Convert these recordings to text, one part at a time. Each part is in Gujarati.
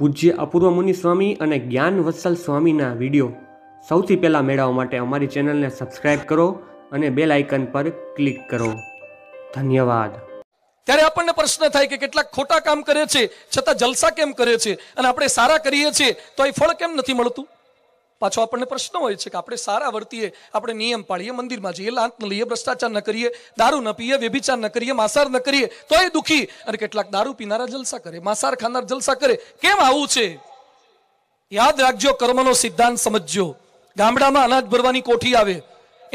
પૂજ્ય અપૂર્વ મુનિ સ્વામી અને જ્ઞાન વત્સલ સ્વામીના વિડીયો સૌથી પહેલાં મેળવવા માટે અમારી ચેનલને સબસ્ક્રાઇબ કરો અને બેલ આઇકન પર ક્લિક કરો ધન્યવાદ ત્યારે આપણને પ્રશ્ન થાય કે કેટલાક ખોટા કામ કરે છે છતાં જલસા કેમ કરે છે અને આપણે સારા કરીએ છીએ તો એ ફળ કેમ નથી મળતું પાછો આપણને પ્રશ્ન હોય છે કે આપણે સારા વર્તીએ આપણે નિયમ પાળીએ મંદિરમાં જઈએ લાંત ન લઈએ ભ્રષ્ટાચાર ન કરીએ દારૂ ન પીએ વ્યભિચાર ન કરીએ માંસાર ન કરીએ તો એ દુઃખી અને કેટલાક દારૂ પીનારા જલસા કરે માંસાર ખાનાર જલસા કરે કેમ આવું છે યાદ રાખજો કર્મનો સિદ્ધાંત સમજજો ગામડામાં અનાજ ભરવાની કોઠી આવે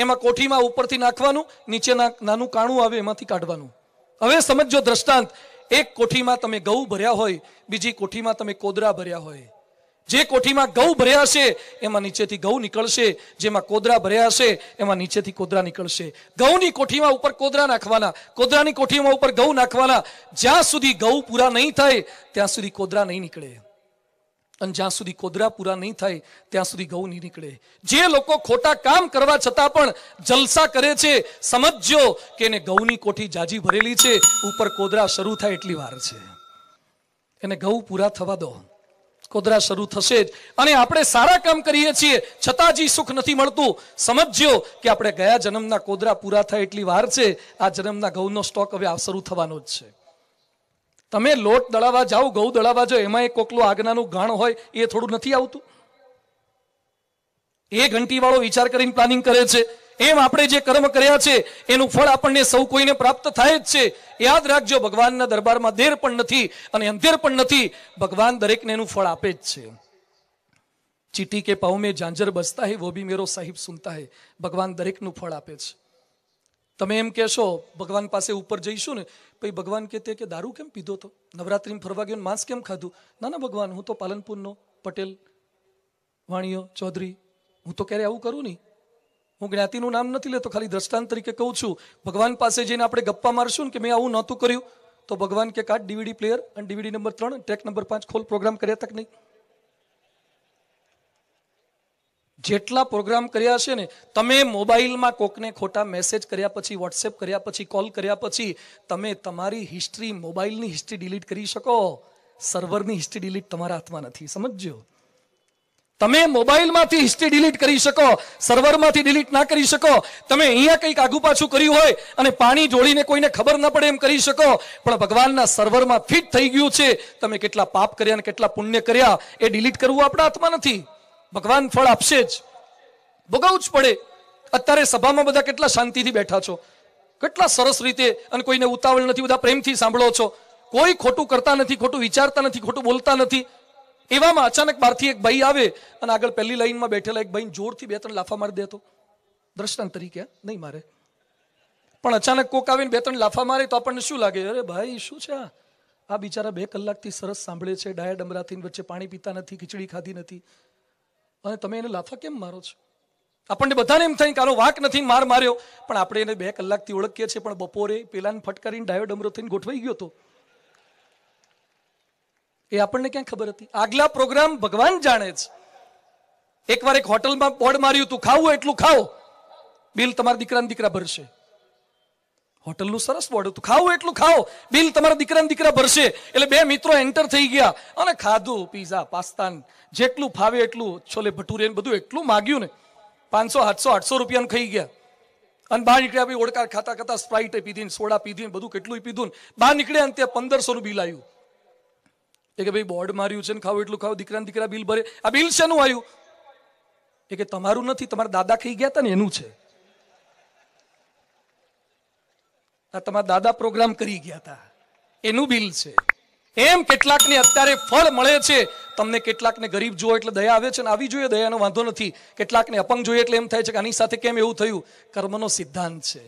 એમાં કોઠીમાં ઉપરથી નાખવાનું નીચેના નાનું કાણું આવે એમાંથી કાઢવાનું હવે સમજો દ્રષ્ટાંત એક કોઠીમાં તમે ગૌ ભર્યા હોય બીજી કોઠીમાં તમે કોદરા ભર્યા હોય જે કોઠીમાં ઘઉં ભર્યા છે એમાં નીચેથી ઘઉં નીકળશે જેમાં કોદરા ભર્યા છે એમાં નીચેથી કોદરા નીકળશે ઘઉંની કોઠીમાં ઉપર કોદરા નાખવાના કોદરાની કોઠીમાં ઉપર ઘઉં નાખવાના જ્યાં સુધી ઘઉં પૂરા નહીં થાય ત્યાં સુધી કોદરા નહીં નીકળે અને જ્યાં સુધી કોદરા પૂરા નહીં થાય ત્યાં સુધી ઘઉં નહીં નીકળે જે લોકો ખોટા કામ કરવા છતાં પણ જલસા કરે છે સમજજો કે એને ઘઉંની કોઠી જાજી ભરેલી છે ઉપર કોદરા શરૂ થાય એટલી વાર છે એને ઘઉં પૂરા થવા દો કોદરા શરૂ થશે જ અને આપણે સારા કામ કરીએ છીએ છતાં જે સુખ નથી મળતું સમજ્યો કે આપણે ગયા જન્મના કોદરા પૂરા થાય એટલી વાર છે આ જન્મના ઘઉંનો સ્ટોક હવે શરૂ થવાનો જ છે તમે લોટ દળાવવા જાઓ ઘઉં દળાવા જાઓ એમાં એક કોકલું આગનાનું ગાણ હોય એ થોડું નથી આવતું એ ઘંટીવાળો વિચાર કરીને પ્લાનિંગ કરે છે એમ આપણે જે કર્મ કર્યા છે એનું ફળ આપણને સૌ કોઈને પ્રાપ્ત થાય જ છે યાદ રાખજો ભગવાનના દરબારમાં દેર પણ નથી અને અંધેર પણ નથી ભગવાન દરેકને એનું ફળ આપે જ છે ચીટી કે પાઉ મેં ઝાંઝર બસતા હે વો બી મેરો સાહિબ સુનતા હે ભગવાન દરેકનું ફળ આપે છે તમે એમ કહેશો ભગવાન પાસે ઉપર જઈશું ને પછી ભગવાન કે તે કે દારૂ કેમ પીધો તો નવરાત્રિમાં ફરવા ગયો માંસ કેમ ખાધું ના ના ભગવાન હું તો પાલનપુરનો પટેલ વાણિયો ચૌધરી હું તો ક્યારે આવું કરું નહીં હું જ્ઞાતિનું નામ નથી લેતો ખાલી દ્રષ્ટાંત તરીકે કહું છું ભગવાન પાસે જઈને આપણે ગપ્પા મારશું ને કે મેં આવું નહોતું કર્યું તો ભગવાન કે કાઢ ડીવીડી પ્લેયર અને ડીવીડી નંબર ત્રણ ટ્રેક નંબર પાંચ ખોલ પ્રોગ્રામ કર્યા તક નહીં જેટલા પ્રોગ્રામ કર્યા છે ને તમે મોબાઈલમાં કોકને ખોટા મેસેજ કર્યા પછી વોટ્સએપ કર્યા પછી કોલ કર્યા પછી તમે તમારી હિસ્ટ્રી મોબાઈલની હિસ્ટ્રી ડિલીટ કરી શકો સર્વરની હિસ્ટ્રી ડિલીટ તમારા હાથમાં નથી સમજજો તમે મોબાઈલમાંથી હિસ્ટ્રી ડિલીટ કરી શકો સર્વરમાંથી ડિલીટ ના કરી શકો તમે અહીંયા કંઈક આગુ પાછું કર્યું હોય અને પાણી જોડીને કોઈને ખબર ન પડે એમ કરી શકો પણ ભગવાનના સર્વરમાં ફિટ થઈ ગયું છે તમે કેટલા પાપ કર્યા અને કેટલા પુણ્ય કર્યા એ ડિલીટ કરવું આપણા હાથમાં નથી ભગવાન ફળ આપશે જ ભોગવવું જ પડે અત્યારે સભામાં બધા કેટલા શાંતિથી બેઠા છો કેટલા સરસ રીતે અને કોઈને ઉતાવળ નથી બધા પ્રેમથી સાંભળો છો કોઈ ખોટું કરતા નથી ખોટું વિચારતા નથી ખોટું બોલતા નથી એવામાં અચાનક બહારથી એક ભાઈ આવે અને આગળ પહેલી લાઈનમાં બેઠેલા એક ભાઈ જોરથી બે ત્રણ લાફા મારી દેતો દ્રષ્ટાંત તરીકે નહીં મારે પણ અચાનક કોક આવીને બે ત્રણ લાફા મારે તો આપણને શું લાગે અરે ભાઈ શું છે આ આ બિચારા બે કલાકથી સરસ સાંભળે છે ડાયા ડમરાથી વચ્ચે પાણી પીતા નથી ખીચડી ખાધી નથી અને તમે એને લાફા કેમ મારો છો આપણને બધાને એમ થાય કારો આનો વાંક નથી માર માર્યો પણ આપણે એને બે કલાકથી ઓળખીએ છીએ પણ બપોરે પેલાને ફટકારીને ડાયો ડમરો થઈને ગોઠવાઈ ગયો હતો એ આપણને ક્યાં ખબર હતી આગલા પ્રોગ્રામ ભગવાન જાણે છે એકવાર એક હોટલમાં બોર્ડ માર્યું તું ખાવું એટલું ખાઓ બિલ તમારા દીકરાને દીકરા ભરશે હોટલનું સરસ બોર્ડ હતું ખાવું એટલું ખાઓ બિલ તમારા દીકરાને દીકરા ભરશે એટલે બે મિત્રો એન્ટર થઈ ગયા અને ખાધું પીઝા પાસ્તાન જેટલું ફાવે એટલું છોલે ભટુરે બધું એટલું માગ્યું ને પાંચસો આઠસો આઠસો રૂપિયાનું ખાઈ ગયા અને બહાર નીકળ્યા ભાઈ ઓળકાર ખાતા ખાતા સ્પ્રાઇટ પીધી સોડા પીધી બધું કેટલું પીધું બહાર નીકળ્યા અને ત્યાં પંદરસોનું બિલ આવ્યું એ કે ભાઈ બોર્ડ માર્યું છે ને ખાવ એટલું ખાવ દીકરાને દીકરા બિલ ભરે આ બિલ શેનું આવ્યું એ કે તમારું નથી તમારા દાદા ખાઈ ગયા હતા ને એનું છે આ તમારા દાદા પ્રોગ્રામ કરી ગયા હતા એનું બિલ છે એમ કેટલાકને અત્યારે ફળ મળે છે તમને કેટલાકને ગરીબ જુઓ એટલે દયા આવે છે ને આવી જોઈએ દયાનો વાંધો નથી કેટલાકને અપંગ જોઈએ એટલે એમ થાય છે કે આની સાથે કેમ એવું થયું કર્મનો સિદ્ધાંત છે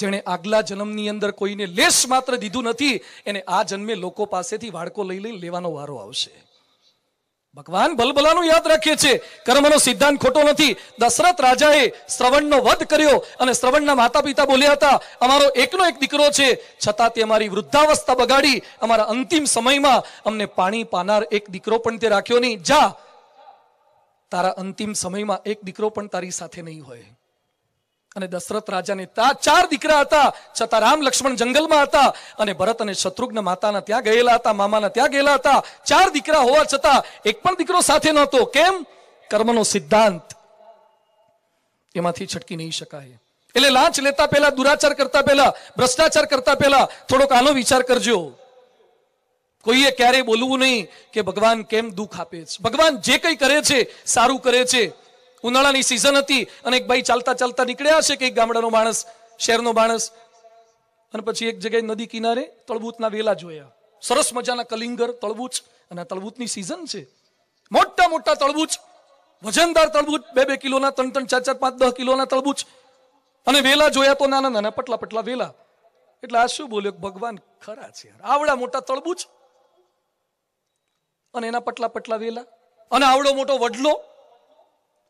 જેણે આગલા જન્મની અંદર કોઈને લેશ માત્ર દીધું નથી એને આ જન્મે લોકો પાસેથી વાડકો લઈ લઈ લેવાનો વારો આવશે ભગવાન ભલભલાનું યાદ રાખીએ છીએ કર્મનો સિદ્ધાંત ખોટો નથી દશરથ રાજાએ શ્રવણનો વધ કર્યો અને શ્રવણના માતા પિતા બોલ્યા હતા અમારો એકનો એક દીકરો છે છતાં તે અમારી વૃદ્ધાવસ્થા બગાડી અમારા અંતિમ સમયમાં અમને પાણી પાનાર એક દીકરો પણ તે રાખ્યો નહીં જા તારા અંતિમ સમયમાં એક દીકરો પણ તારી સાથે નહીં હોય અને દશરથ રાજાને ત્યાં ચાર દીકરા હતા છતાં રામ લક્ષ્મણ જંગલમાં હતા અને ભરત અને શત્રુઘ્ન માતાના ત્યાં ગયેલા હતા મામાના ત્યાં ગયેલા હતા ચાર દીકરા હોવા છતાં એક પણ દીકરો સાથે નહોતો કેમ કર્મનો સિદ્ધાંત એમાંથી છટકી નહીં શકાય એટલે લાંચ લેતા પહેલા દુરાચાર કરતા પહેલા ભ્રષ્ટાચાર કરતા પહેલા થોડોક આનો વિચાર કરજો કોઈએ ક્યારેય બોલવું નહીં કે ભગવાન કેમ દુઃખ આપે છે ભગવાન જે કંઈ કરે છે સારું કરે છે ઉનાળાની સિઝન હતી અને એક ભાઈ ચાલતા ચાલતા નીકળ્યા હશે કે એક ગામડાનો માણસ શહેરનો માણસ અને પછી એક જગ્યાએ નદી કિનારે તળબૂતના વેલા જોયા સરસ મજાના કલિંગર તળબૂચ અને આ તળબૂચની સિઝન છે મોટા મોટા તળબૂચ વજનદાર તળબૂચ બે બે કિલોના ત્રણ ત્રણ ચાર ચાર પાંચ દસ કિલોના તળબૂચ અને વેલા જોયા તો નાના નાના પટલા પટલા વેલા એટલે આ શું બોલ્યો ભગવાન ખરા છે આવડા મોટા તળબૂચ અને એના પટલા પટલા વેલા અને આવડો મોટો વડલો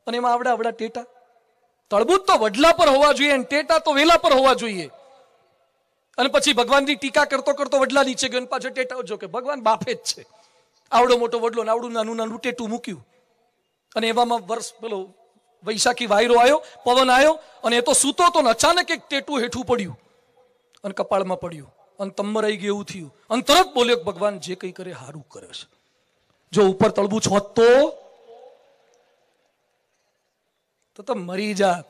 અને એમાં આવડા આવડા ટેટા તળબૂત તો વડલા પર હોવા જોઈએ અને ટેટા તો વેલા પર હોવા જોઈએ અને પછી ભગવાનની ટીકા કરતો કરતો વડલા નીચે ગયો પાછો ટેટા જો કે ભગવાન બાફે જ છે આવડો મોટો વડલો ને આવડું નાનું નાનું ટેટું મૂક્યું અને એવામાં વર્ષ પેલો વૈશાખી વાયરો આવ્યો પવન આવ્યો અને એ તો સૂતો તો ને અચાનક એક ટેટું હેઠું પડ્યું અને કપાળમાં પડ્યું અને તમ્મરાઈ ગયું એવું થયું અને તરત બોલ્યો ભગવાન જે કંઈ કરે સારું કરે છે જો ઉપર તળબું છોત તો તો તો મરી જાત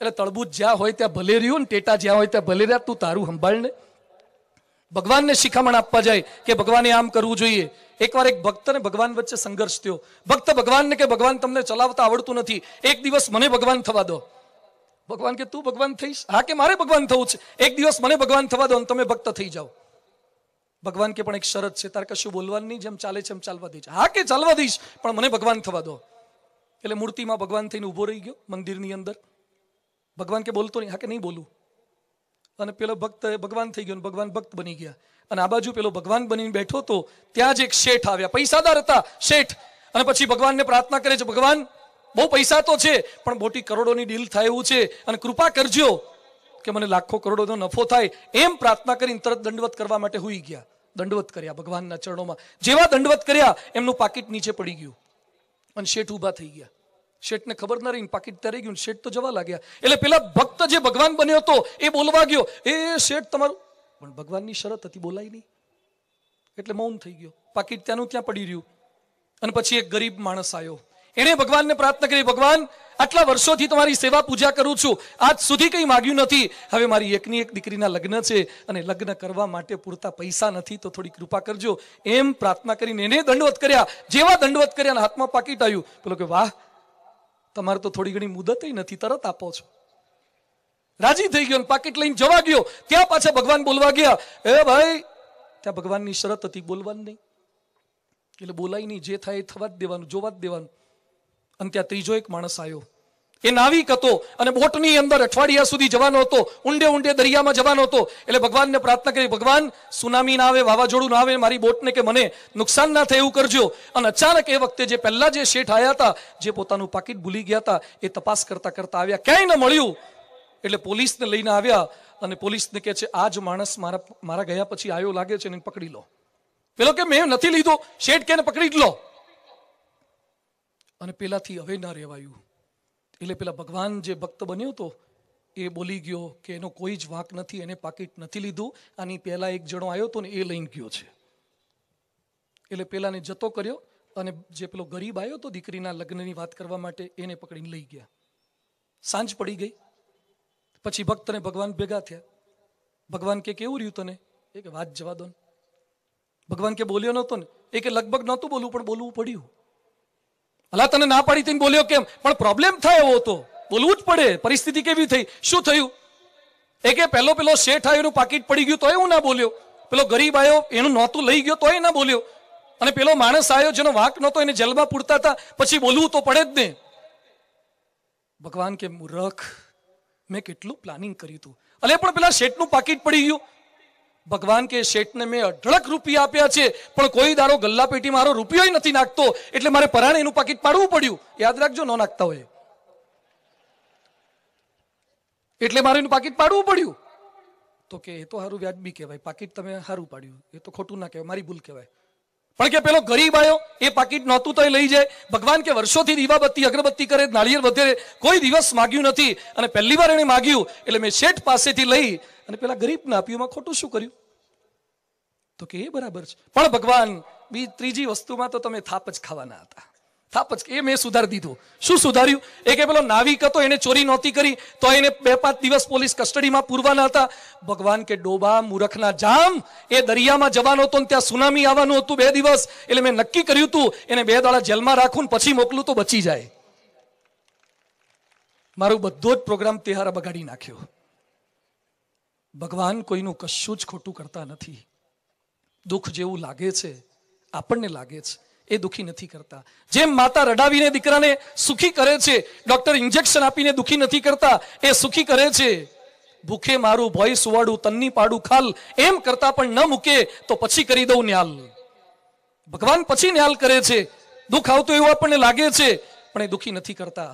એટલે તળબૂજ જ્યાં હોય ત્યાં ભલે રહ્યું ને ટેટા જ્યાં હોય ત્યાં ભલે રહ્યા તું તારું સંભાળ ને ભગવાનને શિખામણ આપવા જાય કે ભગવાને આમ કરવું જોઈએ એકવાર એક ભક્ત અને ભગવાન વચ્ચે સંઘર્ષ થયો ભક્ત ભગવાનને કે ભગવાન તમને ચલાવતા આવડતું નથી એક દિવસ મને ભગવાન થવા દો ભગવાન કે તું ભગવાન થઈશ હા કે મારે ભગવાન થવું છે એક દિવસ મને ભગવાન થવા દો અને તમે ભક્ત થઈ જાઓ ભગવાન કે પણ એક શરત છે તારે કશું બોલવાનું નહીં જેમ ચાલે છે એમ ચાલવા દઈશ હા કે ચાલવા દઈશ પણ મને ભગવાન થવા દો એટલે મૂર્તિમાં ભગવાન થઈને ઊભો રહી ગયો મંદિરની અંદર ભગવાન કે બોલતો નહીં હા કે નહીં બોલું અને પેલો ભક્ત ભગવાન થઈ ગયો અને ભગવાન ભક્ત બની ગયા અને આ બાજુ પેલો ભગવાન બનીને બેઠો તો ત્યાં જ એક શેઠ આવ્યા પૈસાદાર હતા શેઠ અને પછી ભગવાનને પ્રાર્થના કરે છે ભગવાન બહુ પૈસા તો છે પણ મોટી કરોડોની ડીલ થાય એવું છે અને કૃપા કરજો કે મને લાખો કરોડોનો નફો થાય એમ પ્રાર્થના કરીને તરત દંડવત કરવા માટે હોઈ ગયા દંડવત કર્યા ભગવાનના ચરણોમાં જેવા દંડવત કર્યા એમનું પાકીટ નીચે પડી ગયું અને શેઠ ઊભા થઈ ગયા શેઠને ખબર ના રહી પાકીટ તરી ગયું શેઠ તો જવા લાગ્યા એટલે પેલા ભક્ત જે ભગવાન બન્યો હતો એ બોલવા ગયો એ શેઠ તમારું પણ ભગવાનની શરત હતી બોલાય નહીં એટલે મૌન થઈ ગયો પાકીટ ત્યાંનું ત્યાં પડી રહ્યું અને પછી એક ગરીબ માણસ આવ્યો એણે ભગવાનને પ્રાર્થના કરી ભગવાન આટલા વર્ષોથી તમારી સેવા પૂજા કરું છું આજ સુધી કંઈ માગ્યું નથી હવે મારી એકની એક દીકરીના લગ્ન છે અને લગ્ન કરવા માટે પૂરતા પૈસા નથી તો થોડી કૃપા કરજો એમ પ્રાર્થના કરીને એને દંડવત કર્યા જેવા દંડવત કર્યા અને હાથમાં પાકીટ આવ્યું પેલો કે વાહ તમારે તો થોડી ઘણી મુદત નથી તરત આપો છો રાજી થઈ ગયો પાકીટ લઈને જવા ગયો ત્યાં પાછા ભગવાન બોલવા ગયા એ ભાઈ ત્યાં ભગવાનની શરત હતી બોલવાની નહીં એટલે બોલાય નહીં જે થાય એ થવા જ દેવાનું જોવા જ દેવાનું અને ત્યાં ત્રીજો એક માણસ આવ્યો એ નાવિક હતો અને બોટની અંદર અઠવાડિયા સુધી જવાનો હતો ઊંડે ઊંડે દરિયામાં જવાનો હતો એટલે ભગવાનને પ્રાર્થના કરી ભગવાન સુનામી ના આવે વાવાઝોડું ના આવે મારી બોટને કે મને નુકસાન ના થાય એવું કરજો અને અચાનક એ વખતે જે પહેલા જે શેઠ આવ્યા હતા જે પોતાનું પાકીટ ભૂલી ગયા હતા એ તપાસ કરતા કરતા આવ્યા ક્યાંય ન મળ્યું એટલે પોલીસને લઈને આવ્યા અને પોલીસને કહે છે આ જ માણસ મારા મારા ગયા પછી આવ્યો લાગે છે એને પકડી લો પેલો કે મેં નથી લીધો શેઠ કે પકડી જ લો અને પેલાથી હવે ના રહેવાયું એટલે પેલા ભગવાન જે ભક્ત બન્યો હતો એ બોલી ગયો કે એનો કોઈ જ વાંક નથી એને પાકીટ નથી લીધું આની પહેલાં એક જણો આવ્યો હતો ને એ લઈને ગયો છે એટલે પેલાને જતો કર્યો અને જે પેલો ગરીબ આવ્યો હતો દીકરીના લગ્નની વાત કરવા માટે એને પકડીને લઈ ગયા સાંજ પડી ગઈ પછી ભક્તને ભગવાન ભેગા થયા ભગવાન કે કેવું રહ્યું તને એ કે વાત જવા દો ભગવાન કે બોલ્યો નહોતો ને એ કે લગભગ નહોતું બોલવું પણ બોલવું પડ્યું અલા તને ના પાડી તને બોલ્યો કેમ પણ પ્રોબ્લેમ થાય એવો હતો બોલવું જ પડે પરિસ્થિતિ કેવી થઈ શું થયું એ કે પહેલો પેલો શેઠ આવ્યો એનું પાકીટ પડી ગયું તોય હું ના બોલ્યો પેલો ગરીબ આવ્યો એનું નહોતું લઈ ગયો તોય ના બોલ્યો અને પેલો માણસ આવ્યો જેનો વાંક નહોતો એને જલબા પૂરતા હતા પછી બોલવું તો પડે જ ને ભગવાન કે રખ મેં કેટલું પ્લાનિંગ કર્યું હતું અલે પણ પેલા શેઠનું પાકીટ પડી ગયું ભગવાન કે શેઠને મેં અઢળક રૂપિયા આપ્યા છે પણ કોઈ દારો ગલ્લા પેટી મારો રૂપિયો નથી નાખતો એટલે મારે પરાણે એનું પાકીટ પાડવું પડ્યું યાદ રાખજો ન નાખતા હોય એટલે મારે એનું પાકીટ પાડવું પડ્યું તો કે એ તો સારું વ્યાજબી કહેવાય પાકીટ તમે સારું પાડ્યું એ તો ખોટું ના કહેવાય મારી ભૂલ કહેવાય પણ કે પેલો ગરીબ આવ્યો એ પાકીટ નહોતું તો એ લઈ જાય ભગવાન કે વર્ષોથી દીવાબત્તી અગરબત્તી કરે નાળિયેર વધે કોઈ દિવસ માગ્યું નથી અને પહેલી વાર એણે માગ્યું એટલે મેં શેઠ પાસેથી લઈ અને પેલા ગરીબને આપ્યું ખોટું શું કર્યું તો કે એ બરાબર છે પણ ભગવાન બી ત્રીજી વસ્તુમાં તો તમે થાપ જ ખાવાના હતા થાપ જ એ મેં સુધારી દીધું શું સુધાર્યું એ કે પેલો નાવિક હતો એને ચોરી નહોતી કરી તો એને બે પાંચ દિવસ પોલીસ કસ્ટડીમાં પૂરવાના હતા ભગવાન કે ડોબા મૂરખના જામ એ દરિયામાં જવાનો હતો ત્યાં સુનામી આવવાનું હતું બે દિવસ એટલે મેં નક્કી કર્યું હતું એને બે દાડા જેલમાં રાખું ને પછી મોકલું તો બચી જાય મારું બધો જ પ્રોગ્રામ તહેવાર બગાડી નાખ્યો ભગવાન કોઈનું કશું જ ખોટું કરતા નથી દુઃખ જેવું લાગે છે આપણને લાગે છે એ દુઃખી નથી કરતા જેમ માતા રડાવીને દીકરાને સુખી કરે છે ડોક્ટર ઇન્જેક્શન આપીને દુઃખી નથી કરતા એ સુખી કરે છે ભૂખે મારું ભય સુવાડું તન્ની પાડું ખાલ એમ કરતા પણ ન મૂકે તો પછી કરી દઉં ન્યાલ ભગવાન પછી ન્યાલ કરે છે દુઃખ આવતું એવું આપણને લાગે છે પણ એ દુઃખી નથી કરતા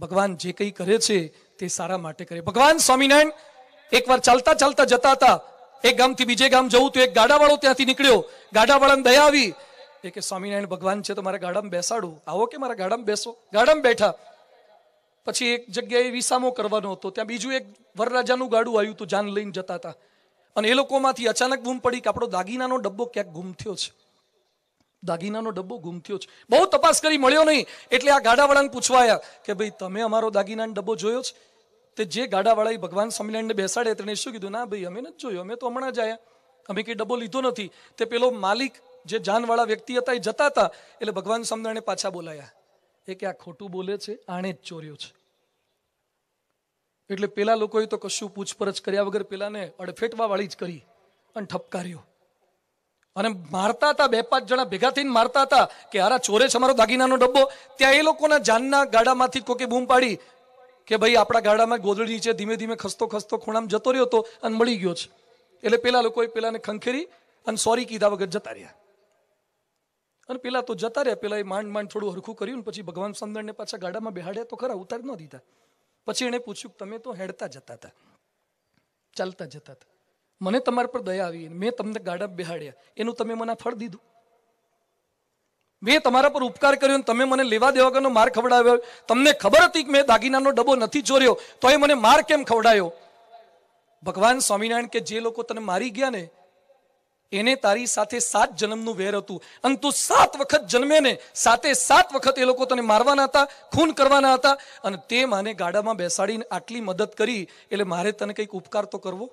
ભગવાન જે કંઈ કરે છે તે સારા માટે કરે ભગવાન સ્વામિનારાયણ એકવાર ચાલતા ચાલતા જતા હતા એક ગામથી બીજે ગામ જવું તો એક ગાડાવાળો ત્યાંથી નીકળ્યો ગાડાવાળાને દયા આવી એ કે સ્વામિનારાયણ ભગવાન છે તો મારે ગાડામાં બેસાડું આવો કે મારા ગાડામાં બેસો ગાડામાં બેઠા પછી એક જગ્યાએ વિસામો કરવાનો હતો ત્યાં બીજું એક વરરાજાનું ગાડું આવ્યું હતું જાન લઈને જતા હતા અને એ લોકોમાંથી અચાનક બૂમ પડી કે આપણો દાગીનાનો ડબ્બો ક્યાંક ગુમ થયો છે દાગીનાનો ડબ્બો ગુમ થયો છે બહુ તપાસ કરી મળ્યો નહીં એટલે આ ગાડાવાળાને પૂછવાયા કે ભાઈ તમે અમારો દાગીનાનો ડબ્બો જોયો છે તે જે ગાડાવાળા એ ભગવાન સ્વામિનારાયણને બેસાડે તેણે શું કીધું ના ભાઈ અમે નથી જોયું અમે તો હમણાં જ આવ્યા અમે કંઈ ડબ્બો લીધો નથી તે પેલો માલિક જે જાનવાળા વ્યક્તિ હતા એ જતા હતા એટલે ભગવાન સ્વામિનારાયણે પાછા બોલાયા એ કે આ ખોટું બોલે છે આણે જ ચોર્યું છે એટલે પેલા લોકોએ તો કશું પૂછપરછ કર્યા વગર પેલાને વાળી જ કરી અને ઠપકાર્યો અને મારતા હતા બે પાંચ જણા ભેગા થઈને મારતા હતા કે હારા ચોરે છે અમારો દાગીનાનો ડબ્બો ત્યાં એ લોકોના જાનના ગાડામાંથી કોકે બૂમ પાડી કે ભાઈ આપણા ગાડામાં ગોદળી નીચે ધીમે ધીમે ખસતો ખસતો ખૂણામાં જતો રહ્યો હતો અને મળી ગયો છે એટલે પેલા લોકોએ પેલાને ખંખેરી અને સોરી કીધા વગર જતા રહ્યા અને પેલા તો જતા રહ્યા પેલા એ માંડ માંડ થોડું હરખું કર્યું ને પછી ભગવાન સમદણને પાછા ગાડામાં બેહાડ્યા તો ખરા ઉતાર ન દીધા પછી એણે પૂછ્યું તમે તો હેડતા જતા હતા ચાલતા જતા હતા મને તમારા પર દયા આવી મેં તમને ગાડા બેહાડ્યા એનું તમે મને ફળ દીધું મેં તમારા પર ઉપકાર કર્યો તમે મને લેવા દેવા કરનો માર ખવડાવ્યો તમને ખબર હતી કે મેં દાગીનાનો ડબ્બો નથી ચોર્યો તો એ મને માર કેમ ખવડાયો ભગવાન સ્વામિનારાયણ કે જે લોકો તને મારી ગયા ને એને તારી સાથે સાત જન્મનું વેર હતું અને તું સાત વખત જન્મે ને સાતે સાત વખત એ લોકો તને મારવાના હતા ખૂન કરવાના હતા અને તે માને ગાડામાં બેસાડીને આટલી મદદ કરી એટલે મારે તને કંઈક ઉપકાર તો કરવો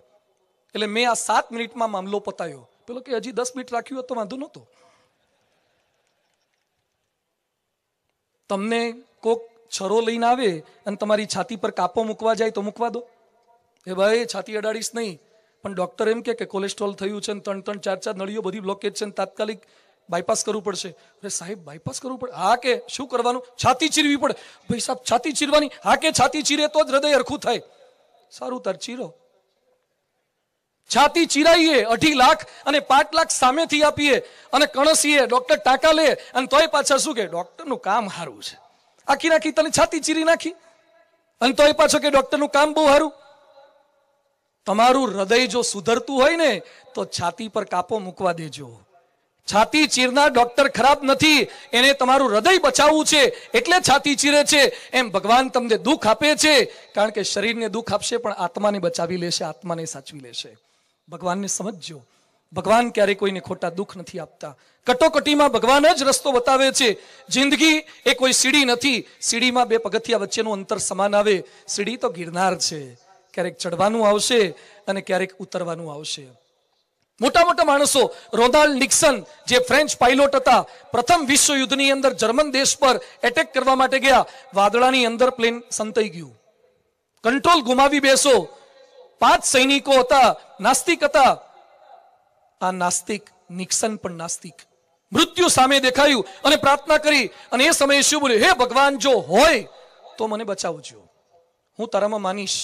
એટલે મેં આ સાત મિનિટમાં મામલો પતાવ્યો પેલો કે હજી દસ મિનિટ રાખ્યું તો વાંધો નહોતો તમને કોક છરો લઈને આવે અને તમારી છાતી પર કાપો મૂકવા જાય તો મૂકવા દો એ ભાઈ છાતી અડાડીશ નહીં પણ ડૉક્ટર એમ કે કોલેસ્ટ્રોલ થયું છે ને ત્રણ ત્રણ ચાર ચાર નળીઓ બધી બ્લોકેજ છે અને તાત્કાલિક બાયપાસ કરવું પડશે અરે સાહેબ બાયપાસ કરવું પડે હા કે શું કરવાનું છાતી ચીરવી પડે ભાઈ સાહેબ છાતી ચીરવાની હા કે છાતી ચીરે તો જ હૃદય હરખું થાય સારું તાર ચીરો છાતી ચીરાઈએ અઢી લાખ અને પાંચ લાખ સામેથી આપીએ અને કણસીએ ડૉક્ટર ટાંકા લે અને તોય પાછા શું કે ડૉક્ટરનું કામ સારું છે આખી નાખી તને છાતી ચીરી નાખી અને તોય પાછો કે ડૉક્ટરનું કામ બહુ સારું તમારું હૃદય જો સુધરતું હોય ને તો છાતી પર કાપો મૂકવા દેજો છાતી ચીરના ડોક્ટર ખરાબ નથી એને તમારું હૃદય બચાવવું છે એટલે છાતી ચીરે છે એમ ભગવાન તમને દુઃખ આપે છે કારણ કે શરીરને દુઃખ આપશે પણ આત્માને બચાવી લેશે આત્માને સાચવી લેશે ભગવાનને સમજજો ભગવાન ક્યારેય કોઈને ખોટા દુઃખ નથી આપતા કટોકટીમાં ભગવાન જ રસ્તો બતાવે છે જિંદગી એ કોઈ સીડી નથી સીડીમાં બે પગથિયા વચ્ચેનું અંતર સમાન આવે સીડી તો ગિરનાર છે ક્યારેક ચડવાનું આવશે અને ક્યારેક ઉતરવાનું આવશે મોટા મોટા માણસો રોનાલ્ડ નિક્સન જે ફ્રેન્ચ પાઇલોટ હતા પ્રથમ વિશ્વયુદ્ધની અંદર જર્મન દેશ પર એટેક કરવા માટે ગયા વાદળાની અંદર પ્લેન સંતાઈ ગયું કંટ્રોલ ગુમાવી બેસો પાંચ સૈનિકો હતા નાસ્તિક હતા આ નાસ્તિક નિક્સન પણ નાસ્તિક મૃત્યુ સામે દેખાયું અને પ્રાર્થના કરી અને એ સમયે શું બોલ્યું હે ભગવાન જો હોય તો મને બચાવજો હું તારામાં માનીશ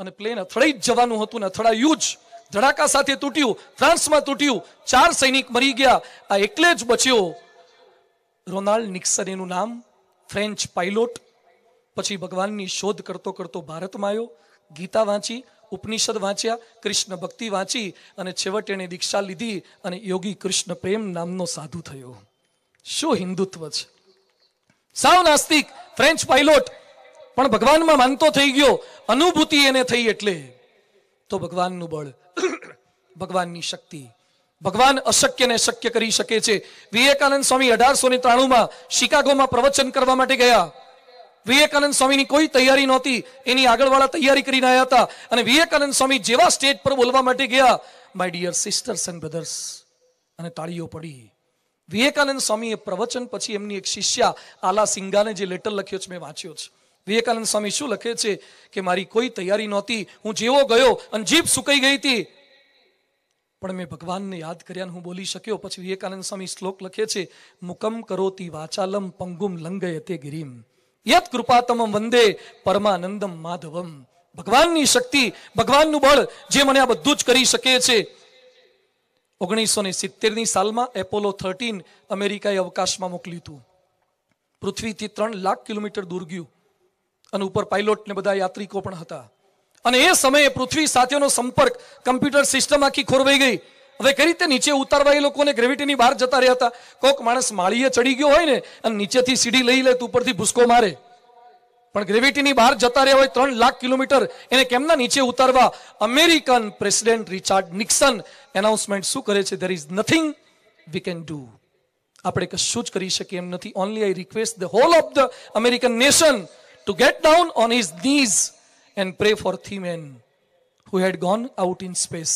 અને પ્લેન અથડાઈ જ જવાનું હતું ને અથડાયું જ ધડાકા સાથે તૂટ્યું ફ્રાન્સમાં તૂટ્યું ચાર સૈનિક મરી ગયા આ એકલે જ બચ્યો રોનાલ્ડ નિક્સન એનું નામ ફ્રેન્ચ પાઇલોટ પછી ભગવાનની શોધ કરતો કરતો ભારતમાં આવ્યો ગીતા વાંચી ઉપનિષદ વાંચ્યા કૃષ્ણ ભક્તિ વાંચી અને છેવટે એણે દીક્ષા લીધી અને યોગી કૃષ્ણ પ્રેમ નામનો સાધુ થયો શું હિન્દુત્વ છે સાવ નાસ્તિક ફ્રેન્ચ પાઇલોટ પણ ભગવાનમાં માનતો થઈ ગયો અનુભૂતિ એને થઈ એટલે તો ભગવાનનું બળ ભગવાનની શક્તિ ભગવાન અશક્યને શક્ય કરી શકે છે વિવેકાનંદ સ્વામી અઢારસો ને ત્રાણુંમાં શિકાગોમાં પ્રવચન કરવા માટે ગયા વિવેકાનંદ સ્વામીની કોઈ તૈયારી નહોતી એની આગળવાળા તૈયારી કરીને આવ્યા હતા અને વિવેકાનંદ સ્વામી જેવા સ્ટેજ પર બોલવા માટે ગયા my dear sisters and brothers અને તાળીઓ પડી વિવેકાનંદ સ્વામીએ પ્રવચન પછી એમની એક શિષ્યા આલા સિંગાને જે લેટર લખ્યો છે મેં વાંચ્યો છે વિવેકાનંદ સ્વામી શું લખે છે કે મારી કોઈ તૈયારી નહોતી હું જેવો ગયો અને જીભ સુકાઈ ગઈ હતી પણ મેં ભગવાનને યાદ કર્યા હું બોલી શક્યો પછી વિવેકાનંદ સ્વામી શ્લોક લખે છે મુકમ કરોતી વાચાલમ પંગુમ લંગયતે ગિરીમ યત કૃપાતમ વંદે પરમાનંદમ માધવમ ભગવાનની શક્તિ ભગવાનનું બળ જે મને આ બધું જ કરી શકે છે ઓગણીસો ને સિત્તેરની સાલમાં એપોલો થર્ટીન અમેરિકાએ અવકાશમાં મોકલ્યું હતું પૃથ્વીથી ત્રણ લાખ કિલોમીટર દૂર ગયું અને ઉપર પાઇલોટ ને બધા યાત્રિકો પણ હતા અને એ સમયે પૃથ્વી સાથેનો સંપર્ક કમ્પ્યુટર સિસ્ટમ આખી ખોરવાઈ ગઈ હવે કઈ રીતે નીચે ઉતારવા એ લોકોને ગ્રેવિટીની બહાર જતા રહ્યા હતા કોક માણસ માળીએ ચડી ગયો હોય ને અને નીચેથી સીડી લઈ લે તો ઉપરથી ભૂસકો મારે પણ ગ્રેવિટીની બહાર જતા રહ્યા હોય ત્રણ લાખ કિલોમીટર એને કેમના નીચે ઉતારવા American president Richard Nixon announcement શું કરે છે there is nothing we can do આપણે કશું જ કરી શકીએ એમ નથી only I request the whole of the American nation to get down on his knees and pray for the men who had gone out in space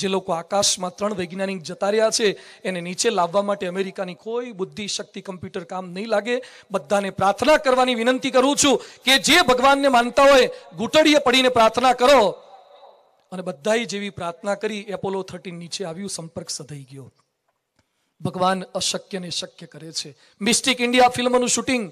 જે લોકો આકાશમાં ત્રણ વૈજ્ઞાનિક જતા રહ્યા છે એને નીચે લાવવા માટે અમેરિકાની કોઈ બુદ્ધિ શક્તિ કમ્પ્યુટર કામ નહીં લાગે બધાને પ્રાર્થના કરવાની વિનંતી કરું છું કે જે ભગવાનને માનતા હોય ઘૂંટડીએ પડીને પ્રાર્થના કરો અને બધાએ જેવી પ્રાર્થના કરી એપોલો થર્ટીન નીચે આવ્યું સંપર્ક સધાઈ ગયો ભગવાન અશક્યને શક્ય કરે છે મિસ્ટિક ઇન્ડિયા ફિલ્મનું શૂટિંગ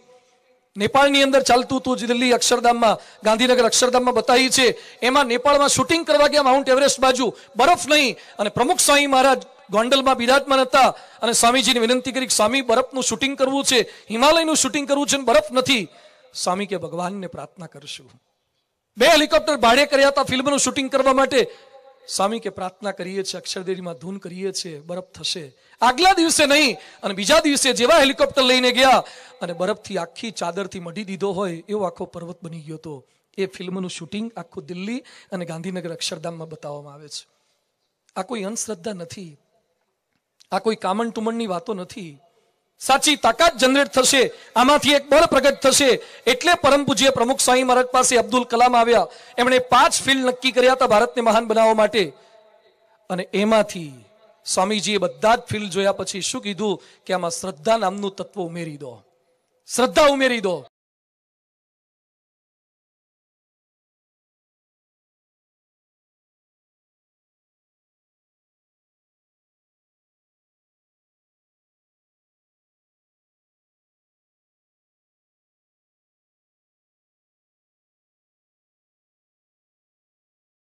નેપાળની અંદર ચાલતું હતું જે દિલ્હી અક્ષરધામમાં ગાંધીનગર અક્ષરધામમાં બતાવી છે એમાં નેપાળમાં શૂટિંગ કરવા ગયા માઉન્ટ એવરેસ્ટ બાજુ બરફ નહીં અને પ્રમુખ સ્વામી મહારાજ ગોંડલમાં બિરાજમાન હતા અને સ્વામીજીને વિનંતી કરી સ્વામી બરફનું શૂટિંગ કરવું છે હિમાલયનું શૂટિંગ કરવું છે બરફ નથી સ્વામી કે ભગવાનને પ્રાર્થના કરશું બે હેલિકોપ્ટર ભાડે કર્યા હતા ફિલ્મનું શૂટિંગ કરવા માટે સ્વામી કે પ્રાર્થના કરીએ છીએ અક્ષરદેરીમાં ધૂન કરીએ છીએ બરફ થશે આગલા દિવસે નહીં અને બીજા દિવસે જેવા હેલિકોપ્ટર લઈને ગયા અને બરફથી આખી ચાદરથી મઢી દીધો હોય એવો આખો પર્વત બની ગયો હતો એ ફિલ્મનું શૂટિંગ આખું દિલ્હી અને ગાંધીનગર અક્ષરધામમાં બતાવવામાં આવે છે આ કોઈ અંધશ્રદ્ધા નથી આ કોઈ કામણ ટુમણની વાતો નથી સાચી તાકાત જનરેટ થશે આમાંથી એક બળ પ્રગટ થશે એટલે પરમ પૂજ્ય પ્રમુખ સ્વામી મહારાજ પાસે અબ્દુલ કલામ આવ્યા એમણે પાંચ ફિલ્ડ નક્કી કર્યા હતા ભારતને મહાન બનાવવા માટે અને એમાંથી સ્વામીજીએ બધા જ ફિલ્ડ જોયા પછી શું કીધું કે આમાં શ્રદ્ધા નામનું તત્વ ઉમેરી દો શ્રદ્ધા ઉમેરી દો